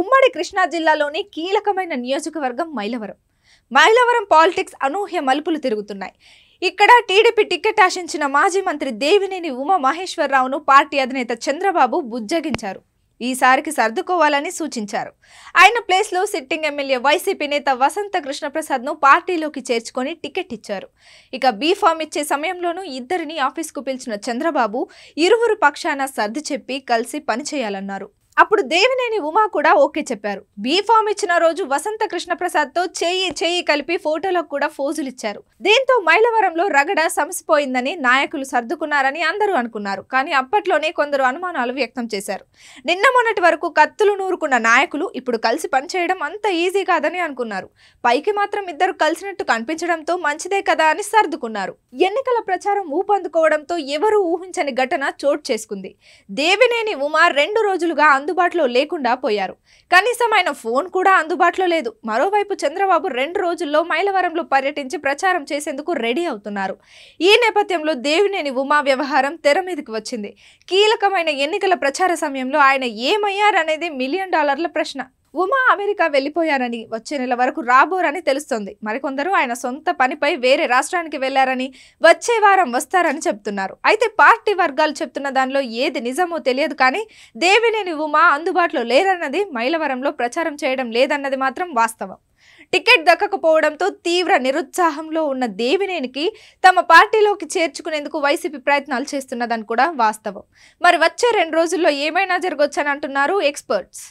ఉమ్మడి కృష్ణా జిల్లాలోని కీలకమైన నియోజకవర్గం మైలవరం మైలవరం పాలిటిక్స్ అనూహ్య మలుపులు తిరుగుతున్నాయి ఇక్కడ టీడీపీ టికెట్ ఆశించిన మాజీ మంత్రి దేవినేని ఉమా మహేశ్వరరావును పార్టీ అధినేత చంద్రబాబు బుజ్జగించారు ఈసారికి సర్దుకోవాలని సూచించారు ఆయన ప్లేస్లో సిట్టింగ్ ఎమ్మెల్యే వైసీపీ నేత వసంత కృష్ణప్రసాద్ను పార్టీలోకి చేర్చుకొని టికెట్ ఇచ్చారు ఇక బీఫామ్ ఇచ్చే సమయంలోనూ ఇద్దరిని ఆఫీస్కు పిలిచిన చంద్రబాబు ఇరువురు పక్షాన సర్ది చెప్పి కలిసి పనిచేయాలన్నారు అప్పుడు దేవినేని ఉమా కూడా ఓకే చెప్పారు బీఫామ్ ఇచ్చిన రోజు వసంత కృష్ణప్రసాద్తో చేయి చేయి కలిపి ఫోటోలకు కూడా ఫోజులు ఇచ్చారు దీంతో మైలవరంలో రగడ సమసిపోయిందని నాయకులు సర్దుకున్నారని అందరూ అనుకున్నారు కానీ అప్పట్లోనే కొందరు అనుమానాలు వ్యక్తం చేశారు నిన్న మొన్నటి వరకు కత్తులు నూరుకున్న నాయకులు ఇప్పుడు కలిసి పనిచేయడం అంత ఈజీ కాదని అనుకున్నారు పైకి మాత్రం ఇద్దరు కలిసినట్టు కనిపించడంతో మంచిదే కదా అని సర్దుకున్నారు ఎన్నికల ప్రచారం ఊపందుకోవడంతో ఎవరూ ఊహించని ఘటన చోటు చేసుకుంది దేవినేని ఉమా రెండు రోజులుగా అందుబాటులో లేకుండా పోయారు కనీసం ఆయన ఫోన్ కూడా అందుబాటులో లేదు మరోవైపు చంద్రబాబు రెండు రోజుల్లో మైలవరంలో పర్యటించి ప్రచారం చేసేందుకు రెడీ అవుతున్నారు ఈ నేపథ్యంలో దేవినేని ఉమా వ్యవహారం తెర మీదకి వచ్చింది కీలకమైన ఎన్నికల ప్రచార సమయంలో ఆయన ఏమయ్యారనేది మిలియన్ డాలర్ల ప్రశ్న ఉమా అమెరికా వెళ్లిపోయారని వచ్చే నెల వరకు రాబోరని తెలుస్తోంది మరికొందరు ఆయన సొంత పనిపై వేరే రాష్ట్రానికి వెళ్లారని వచ్చే వారం వస్తారని చెప్తున్నారు అయితే పార్టీ వర్గాలు చెప్తున్న దానిలో ఏది నిజమో తెలియదు కానీ దేవినేని ఉమా అందుబాటులో లేరన్నది మైలవరంలో ప్రచారం చేయడం లేదన్నది మాత్రం వాస్తవం టికెట్ దక్కకపోవడంతో తీవ్ర నిరుత్సాహంలో ఉన్న దేవినేనికి తమ పార్టీలోకి చేర్చుకునేందుకు వైసీపీ ప్రయత్నాలు చేస్తున్నదని కూడా వాస్తవం మరి వచ్చే రెండు రోజుల్లో ఏమైనా జరగొచ్చని అంటున్నారు ఎక్స్పర్ట్స్